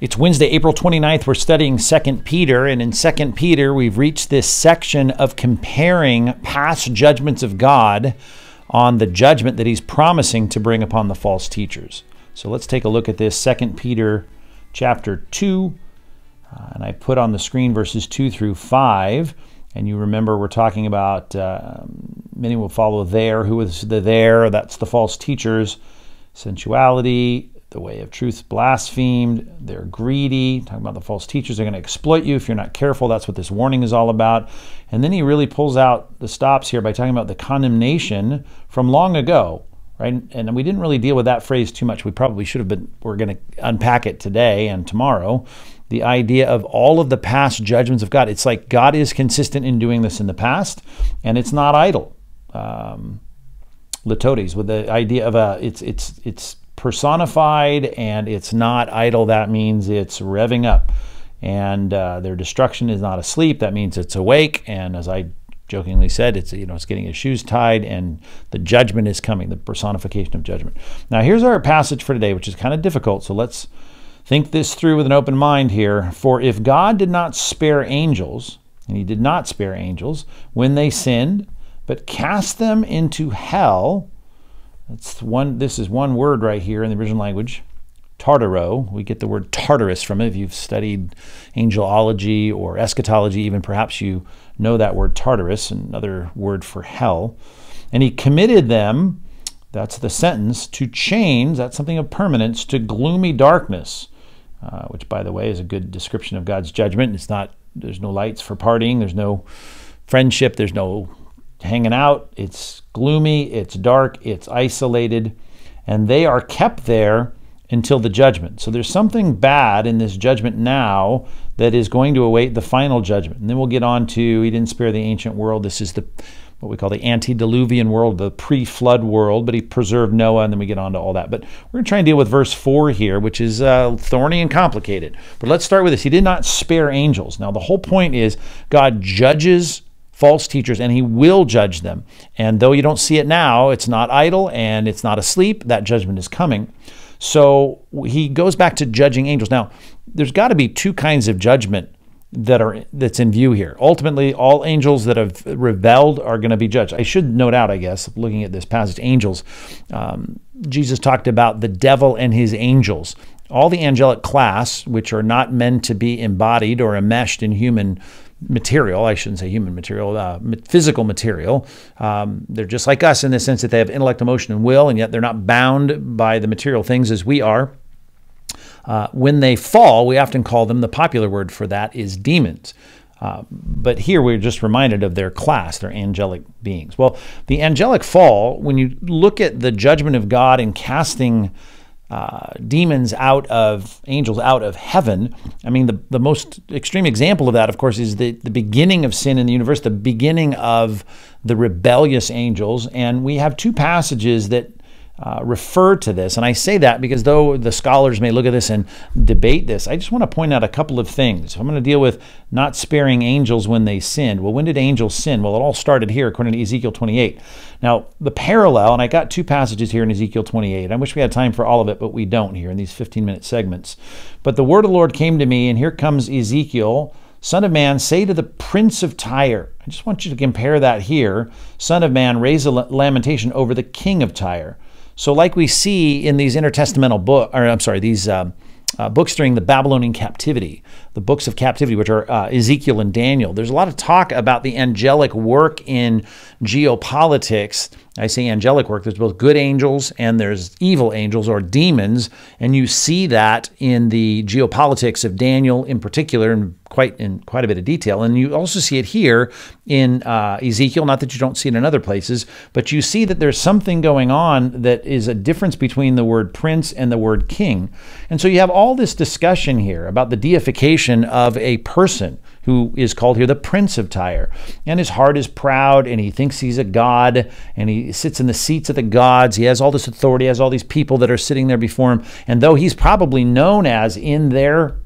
It's Wednesday, April 29th. We're studying 2 Peter, and in 2 Peter, we've reached this section of comparing past judgments of God on the judgment that he's promising to bring upon the false teachers. So let's take a look at this 2 Peter chapter 2, uh, and I put on the screen verses 2 through 5. And you remember we're talking about uh, many will follow there. Who is the there? That's the false teachers. Sensuality, the way of truth blasphemed. They're greedy. Talking about the false teachers, they're going to exploit you if you're not careful. That's what this warning is all about. And then he really pulls out the stops here by talking about the condemnation from long ago, right? And we didn't really deal with that phrase too much. We probably should have been. We're going to unpack it today and tomorrow. The idea of all of the past judgments of God. It's like God is consistent in doing this in the past, and it's not idle. Um, Latotes with the idea of a it's it's it's personified and it's not idle. That means it's revving up. And uh, their destruction is not asleep. That means it's awake. And as I jokingly said, it's you know it's getting its shoes tied, and the judgment is coming, the personification of judgment. Now here's our passage for today, which is kind of difficult. So let's think this through with an open mind here. For if God did not spare angels, and He did not spare angels when they sinned, but cast them into hell that's one, this is one word right here in the original language. Tartaro. We get the word Tartarus from it. If you've studied angelology or eschatology, even perhaps you know that word Tartarus, another word for hell. And he committed them, that's the sentence, to chains, that's something of permanence, to gloomy darkness, uh, which, by the way, is a good description of God's judgment. It's not, there's no lights for partying, there's no friendship, there's no hanging out. It's gloomy, it's dark, it's isolated, and they are kept there until the judgment. So there's something bad in this judgment now that is going to await the final judgment. And then we'll get on to he didn't spare the ancient world. This is the what we call the antediluvian world, the pre-flood world, but he preserved Noah, and then we get on to all that. But we're going to try and deal with verse 4 here, which is uh, thorny and complicated. But let's start with this. He did not spare angels. Now, the whole point is God judges false teachers, and he will judge them. And though you don't see it now, it's not idle and it's not asleep. That judgment is coming. So he goes back to judging angels. Now, there's got to be two kinds of judgment that are that's in view here. Ultimately, all angels that have rebelled are going to be judged. I should note out, I guess, looking at this passage, angels. Um, Jesus talked about the devil and his angels. All the angelic class, which are not meant to be embodied or enmeshed in human material, I shouldn't say human material, uh, physical material. Um, they're just like us in the sense that they have intellect, emotion, and will, and yet they're not bound by the material things as we are. Uh, when they fall, we often call them, the popular word for that is demons. Uh, but here we're just reminded of their class, their angelic beings. Well, the angelic fall, when you look at the judgment of God in casting uh, demons out of angels out of heaven. I mean, the, the most extreme example of that, of course, is the, the beginning of sin in the universe, the beginning of the rebellious angels. And we have two passages that uh, refer to this. And I say that because though the scholars may look at this and debate this, I just want to point out a couple of things. I'm going to deal with not sparing angels when they sinned. Well, when did angels sin? Well, it all started here according to Ezekiel 28. Now, the parallel, and I got two passages here in Ezekiel 28. I wish we had time for all of it, but we don't here in these 15 minute segments. But the word of the Lord came to me, and here comes Ezekiel. Son of man, say to the prince of Tyre, I just want you to compare that here. Son of man, raise a lamentation over the king of Tyre so, like we see in these intertestamental book, or I'm sorry, these um, uh, books during the Babylonian captivity, the books of captivity, which are uh, Ezekiel and Daniel. There's a lot of talk about the angelic work in geopolitics. I say angelic work. There's both good angels and there's evil angels or demons, and you see that in the geopolitics of Daniel in particular, and quite in quite a bit of detail. And you also see it here in uh, Ezekiel. Not that you don't see it in other places, but you see that there's something going on that is a difference between the word prince and the word king. And so you have all this discussion here about the deification of a person who is called here the Prince of Tyre. And his heart is proud, and he thinks he's a god, and he sits in the seats of the gods. He has all this authority, has all these people that are sitting there before him. And though he's probably known as in their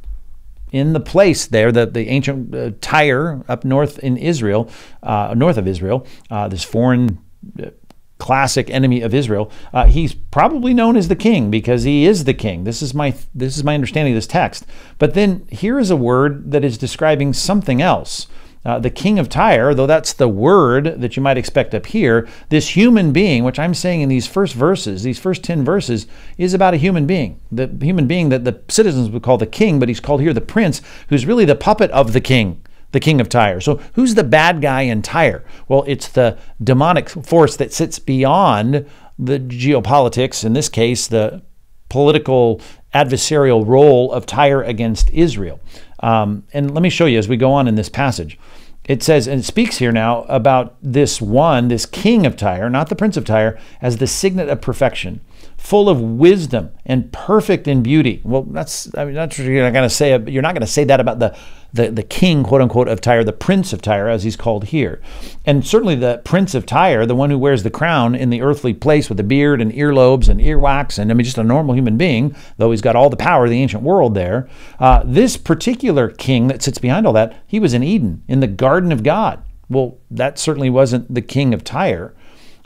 in the place there, the, the ancient uh, Tyre up north in Israel, uh, north of Israel, uh, this foreign uh, classic enemy of Israel. Uh, he's probably known as the king because he is the king. This is my this is my understanding of this text. But then here is a word that is describing something else. Uh, the king of Tyre, though that's the word that you might expect up here, this human being, which I'm saying in these first verses, these first 10 verses, is about a human being. The human being that the citizens would call the king, but he's called here the prince, who's really the puppet of the king the king of Tyre. So, who's the bad guy in Tyre? Well, it's the demonic force that sits beyond the geopolitics, in this case, the political adversarial role of Tyre against Israel. Um, and let me show you as we go on in this passage. It says, and it speaks here now about this one, this king of Tyre, not the prince of Tyre, as the signet of perfection, full of wisdom and perfect in beauty. Well, that's, I mean, that's you're not going to say. You're not going to say that about the the, the king, quote unquote, of Tyre, the prince of Tyre, as he's called here. And certainly the prince of Tyre, the one who wears the crown in the earthly place with the beard and earlobes and earwax, and I mean, just a normal human being, though he's got all the power of the ancient world there. Uh, this particular king that sits behind all that, he was in Eden, in the garden of God. Well, that certainly wasn't the king of Tyre.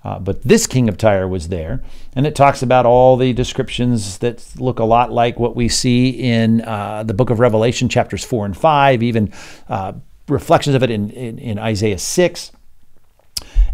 Uh, but this king of Tyre was there, and it talks about all the descriptions that look a lot like what we see in uh, the book of Revelation, chapters 4 and 5, even uh, reflections of it in, in, in Isaiah 6.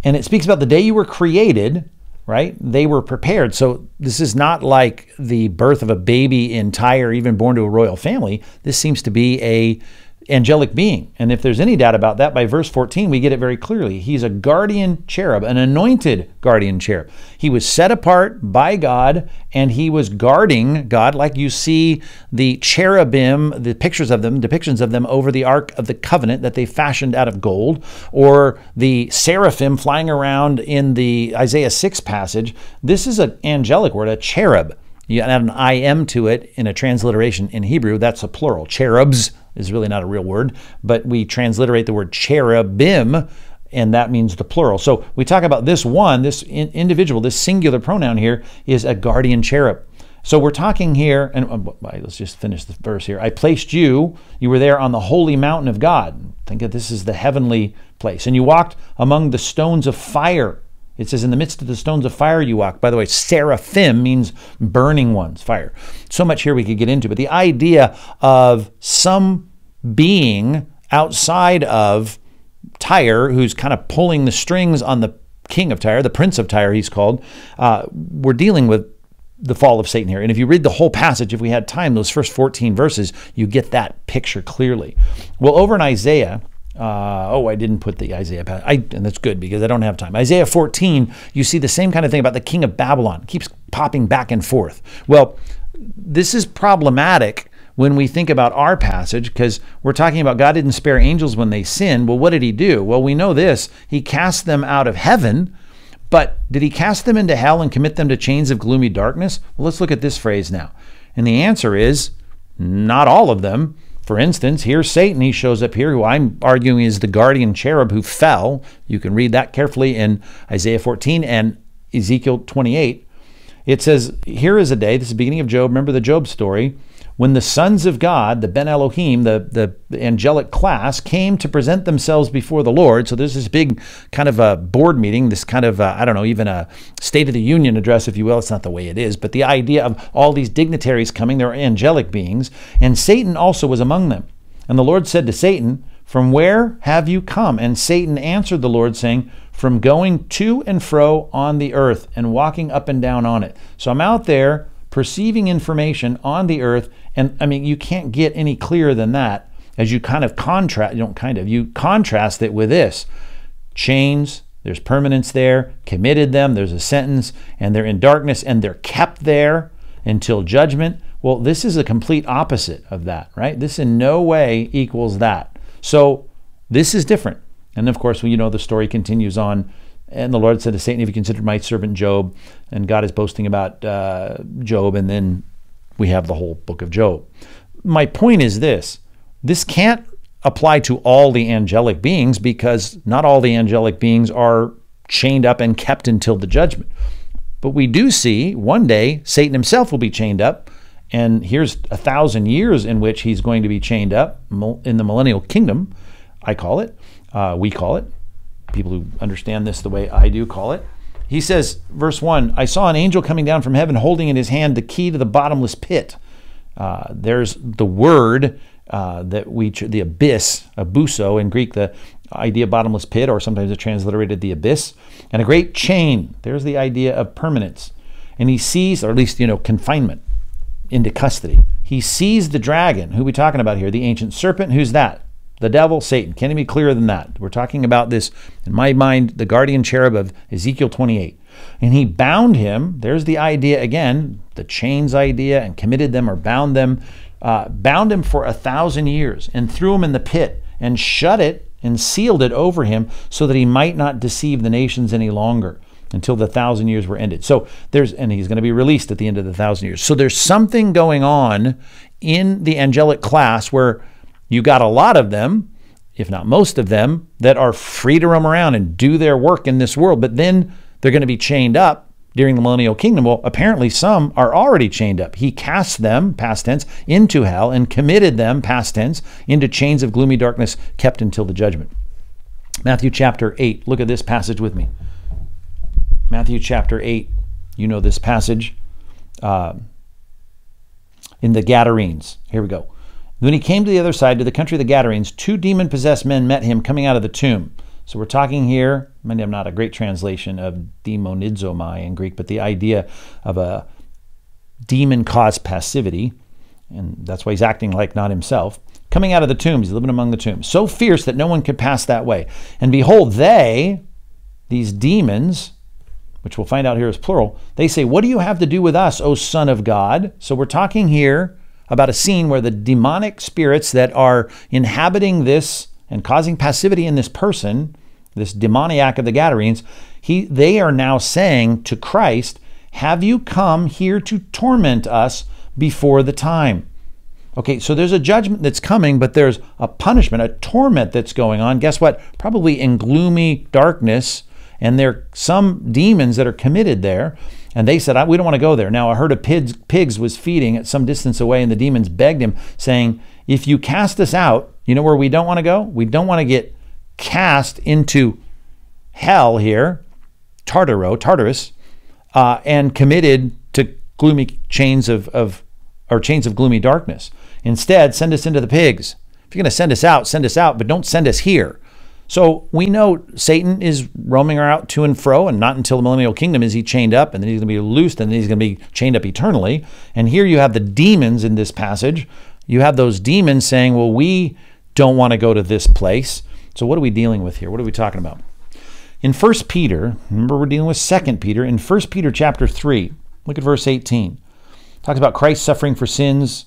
And it speaks about the day you were created, right? They were prepared. So this is not like the birth of a baby in Tyre, even born to a royal family. This seems to be a angelic being. And if there's any doubt about that, by verse 14, we get it very clearly. He's a guardian cherub, an anointed guardian cherub. He was set apart by God and he was guarding God, like you see the cherubim, the pictures of them, depictions of them over the Ark of the Covenant that they fashioned out of gold, or the seraphim flying around in the Isaiah 6 passage. This is an angelic word, a cherub. You add an im to it in a transliteration in Hebrew, that's a plural. Cherubs is really not a real word, but we transliterate the word cherubim, and that means the plural. So we talk about this one, this in individual, this singular pronoun here is a guardian cherub. So we're talking here, and oh, let's just finish the verse here. I placed you, you were there on the holy mountain of God. Think of this is the heavenly place. And you walked among the stones of fire it says, In the midst of the stones of fire you walk. By the way, seraphim means burning ones, fire. So much here we could get into, but the idea of some being outside of Tyre, who's kind of pulling the strings on the king of Tyre, the prince of Tyre, he's called, uh, we're dealing with the fall of Satan here. And if you read the whole passage, if we had time, those first 14 verses, you get that picture clearly. Well, over in Isaiah, uh, oh, I didn't put the Isaiah, I, and that's good because I don't have time. Isaiah 14, you see the same kind of thing about the king of Babylon. It keeps popping back and forth. Well, this is problematic when we think about our passage because we're talking about God didn't spare angels when they sinned. Well, what did he do? Well, we know this. He cast them out of heaven, but did he cast them into hell and commit them to chains of gloomy darkness? Well, let's look at this phrase now. And the answer is not all of them for instance, here's Satan. He shows up here, who I'm arguing is the guardian cherub who fell. You can read that carefully in Isaiah 14 and Ezekiel 28. It says, Here is a day, this is the beginning of Job. Remember the Job story. When the sons of God, the Ben Elohim, the, the angelic class, came to present themselves before the Lord, so there's this big kind of a board meeting, this kind of, I I don't know, even a State of the Union address, if you will. It's not the way it is, but the idea of all these dignitaries coming, they're angelic beings, and Satan also was among them. And the Lord said to Satan, From where have you come? And Satan answered the Lord, saying, From going to and fro on the earth and walking up and down on it. So I'm out there perceiving information on the earth. And I mean, you can't get any clearer than that as you kind of contrast, you don't kind of, you contrast it with this chains, there's permanence there, committed them, there's a sentence, and they're in darkness and they're kept there until judgment. Well, this is the complete opposite of that, right? This in no way equals that. So this is different. And of course, well, you know, the story continues on and the Lord said to Satan, "If you consider my servant Job? And God is boasting about uh, Job, and then we have the whole book of Job. My point is this this can't apply to all the angelic beings because not all the angelic beings are chained up and kept until the judgment. But we do see one day Satan himself will be chained up, and here's a thousand years in which he's going to be chained up in the millennial kingdom, I call it, uh, we call it people who understand this the way I do call it. He says, verse 1 I saw an angel coming down from heaven holding in his hand the key to the bottomless pit. Uh, there's the word uh, that we, the abyss, abuso in Greek, the idea bottomless pit, or sometimes it's transliterated the abyss, and a great chain. There's the idea of permanence. And he sees, or at least, you know, confinement into custody. He sees the dragon. Who we talking about here? The ancient serpent. Who's that? the devil, Satan. Can't be clearer than that. We're talking about this, in my mind, the guardian cherub of Ezekiel 28. And he bound him. There's the idea again, the chains idea, and committed them or bound them, uh, bound him for a thousand years and threw him in the pit and shut it and sealed it over him so that he might not deceive the nations any longer until the thousand years were ended. So there's, and he's going to be released at the end of the thousand years. So there's something going on in the angelic class where you got a lot of them, if not most of them, that are free to roam around and do their work in this world, but then they're going to be chained up during the millennial kingdom. Well, apparently some are already chained up. He cast them, past tense, into hell and committed them, past tense, into chains of gloomy darkness kept until the judgment. Matthew chapter 8. Look at this passage with me. Matthew chapter 8. You know this passage. Uh, in the Gadarenes. Here we go. When he came to the other side, to the country of the Gadarenes, two demon possessed men met him coming out of the tomb. So we're talking here, maybe I'm not a great translation of demonizomai in Greek, but the idea of a demon caused passivity, and that's why he's acting like not himself, coming out of the tombs, he's living among the tombs, so fierce that no one could pass that way. And behold, they, these demons, which we'll find out here is plural, they say, What do you have to do with us, O Son of God? So we're talking here about a scene where the demonic spirits that are inhabiting this and causing passivity in this person, this demoniac of the Gadarenes, he, they are now saying to Christ, Have you come here to torment us before the time? Okay, so there's a judgment that's coming, but there's a punishment, a torment that's going on. Guess what? Probably in gloomy darkness, and there are some demons that are committed there. And they said, We don't want to go there. Now, a herd of pigs, pigs was feeding at some distance away, and the demons begged him, saying, If you cast us out, you know where we don't want to go? We don't want to get cast into hell here, Tartaro, Tartarus, uh, and committed to gloomy chains of, of or chains of gloomy darkness. Instead, send us into the pigs. If you're going to send us out, send us out, but don't send us here. So we know Satan is roaming around to and fro, and not until the millennial kingdom is he chained up, and then he's going to be loosed, and then he's going to be chained up eternally. And here you have the demons in this passage. You have those demons saying, Well, we don't want to go to this place. So what are we dealing with here? What are we talking about? In 1 Peter, remember we're dealing with 2 Peter, in 1 Peter chapter 3, look at verse 18. Talks about Christ suffering for sins,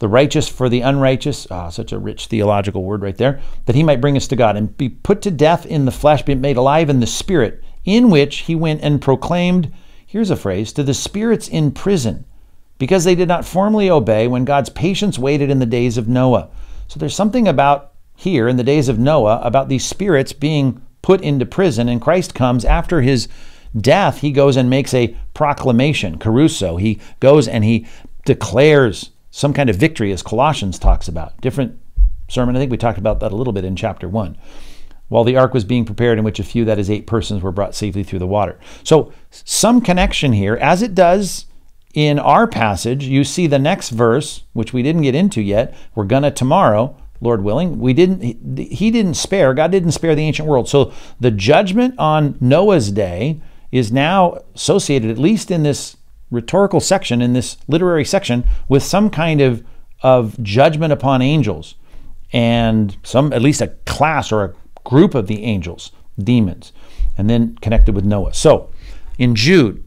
the righteous for the unrighteous, ah, such a rich theological word right there, that he might bring us to God and be put to death in the flesh, be made alive in the spirit, in which he went and proclaimed, here's a phrase, to the spirits in prison, because they did not formally obey when God's patience waited in the days of Noah. So there's something about here in the days of Noah about these spirits being put into prison, and Christ comes after his death, he goes and makes a proclamation, caruso. He goes and he declares some kind of victory, as Colossians talks about. Different sermon. I think we talked about that a little bit in chapter 1. While the ark was being prepared, in which a few, that is, eight persons, were brought safely through the water. So, some connection here, as it does in our passage. You see the next verse, which we didn't get into yet. We're going to tomorrow. Lord willing, we didn't. He didn't spare. God didn't spare the ancient world. So the judgment on Noah's day is now associated, at least in this rhetorical section, in this literary section, with some kind of, of judgment upon angels and some, at least a class or a group of the angels, demons, and then connected with Noah. So in Jude,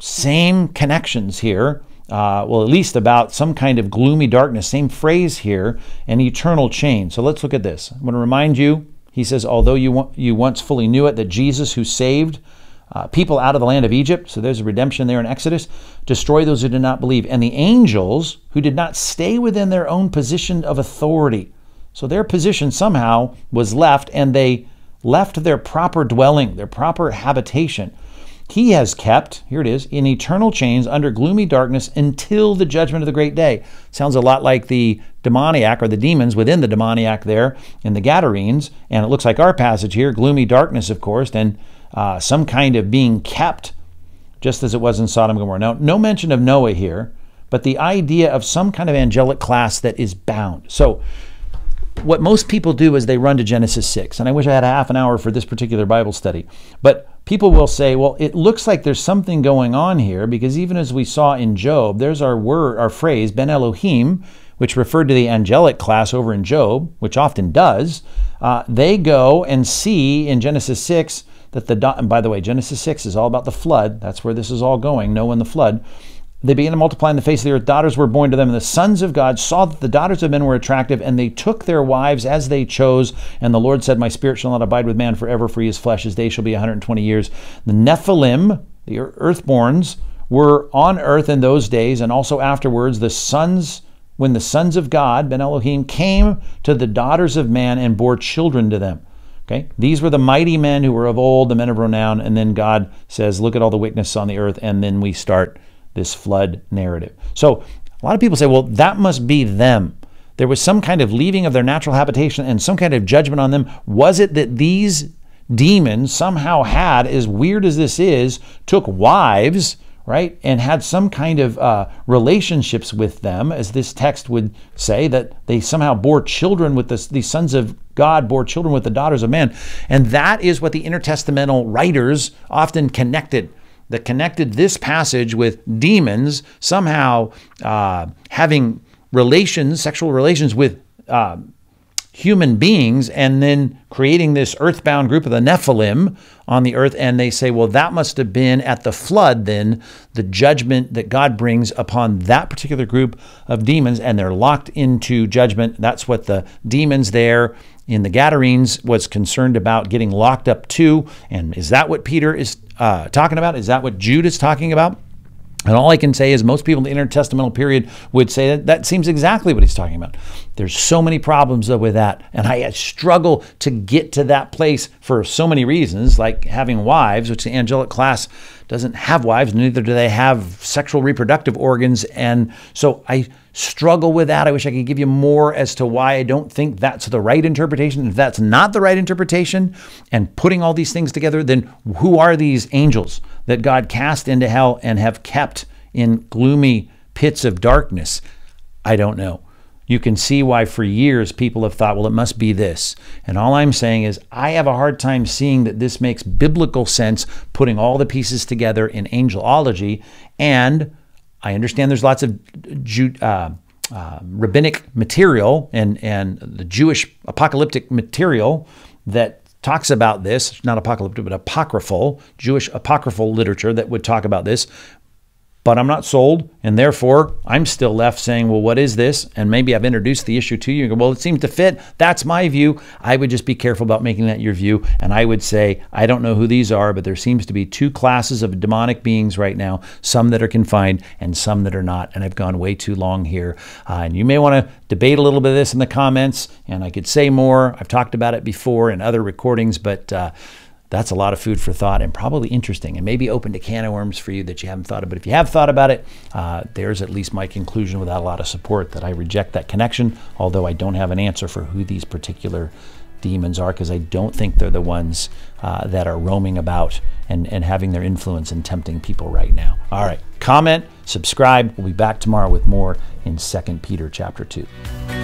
same connections here. Uh, well, at least about some kind of gloomy darkness, same phrase here, an eternal chain. So let's look at this. I want to remind you, he says, although you, you once fully knew it, that Jesus who saved uh, people out of the land of Egypt. So there's a redemption there in Exodus. Destroy those who did not believe. And the angels who did not stay within their own position of authority. So their position somehow was left and they left their proper dwelling, their proper habitation. He has kept, here it is, in eternal chains under gloomy darkness until the judgment of the great day. Sounds a lot like the demoniac or the demons within the demoniac there in the Gadarenes. And it looks like our passage here gloomy darkness, of course, and uh, some kind of being kept, just as it was in Sodom and Gomorrah. Now, no mention of Noah here, but the idea of some kind of angelic class that is bound. So, what most people do is they run to Genesis 6, and I wish I had a half an hour for this particular Bible study, but people will say, well, it looks like there's something going on here because even as we saw in Job, there's our word, our phrase, Ben Elohim, which referred to the angelic class over in Job, which often does, uh, they go and see in Genesis 6 that the and by the way, Genesis 6 is all about the flood. That's where this is all going, Noah and the flood. They began to multiply in the face of the earth. Daughters were born to them, and the sons of God saw that the daughters of men were attractive, and they took their wives as they chose. And the Lord said, My spirit shall not abide with man forever, for he is flesh. His day shall be 120 years. The Nephilim, the earthborns, were on earth in those days, and also afterwards, the sons when the sons of God, Ben Elohim, came to the daughters of man and bore children to them. Okay? These were the mighty men who were of old, the men of renown, and then God says, look at all the wickedness on the earth, and then we start this flood narrative. So a lot of people say, well, that must be them. There was some kind of leaving of their natural habitation and some kind of judgment on them. Was it that these demons somehow had, as weird as this is, took wives, right, and had some kind of uh, relationships with them, as this text would say, that they somehow bore children with the these sons of God bore children with the daughters of men. And that is what the intertestamental writers often connected. That connected this passage with demons somehow uh, having relations, sexual relations with uh, human beings and then creating this earthbound group of the Nephilim on the earth. And they say, well, that must have been at the flood, then the judgment that God brings upon that particular group of demons. And they're locked into judgment. That's what the demons there in the Gadarenes was concerned about getting locked up to. And is that what Peter is uh, talking about? Is that what Jude is talking about? And all I can say is most people in the intertestamental period would say that that seems exactly what he's talking about. There's so many problems with that. And I struggle to get to that place for so many reasons, like having wives, which the angelic class doesn't have wives, neither do they have sexual reproductive organs. And so I struggle with that. I wish I could give you more as to why I don't think that's the right interpretation. If that's not the right interpretation and putting all these things together, then who are these angels that God cast into hell and have kept in gloomy pits of darkness? I don't know. You can see why for years people have thought, well, it must be this. And all I'm saying is, I have a hard time seeing that this makes biblical sense, putting all the pieces together in angelology and I understand there's lots of Jew, uh, uh, rabbinic material and, and the Jewish apocalyptic material that talks about this, not apocalyptic, but apocryphal, Jewish apocryphal literature that would talk about this but I'm not sold. And therefore, I'm still left saying, well, what is this? And maybe I've introduced the issue to you. Go, well, it seems to fit. That's my view. I would just be careful about making that your view. And I would say, I don't know who these are, but there seems to be two classes of demonic beings right now some that are confined and some that are not. And I've gone way too long here. Uh, and you may want to debate a little bit of this in the comments. And I could say more. I've talked about it before in other recordings, but. Uh, that's a lot of food for thought and probably interesting and maybe open to can of worms for you that you haven't thought about. If you have thought about it, uh, there's at least my conclusion without a lot of support that I reject that connection, although I don't have an answer for who these particular demons are because I don't think they're the ones uh, that are roaming about and, and having their influence and tempting people right now. All right, comment, subscribe. We'll be back tomorrow with more in 2 Peter chapter 2.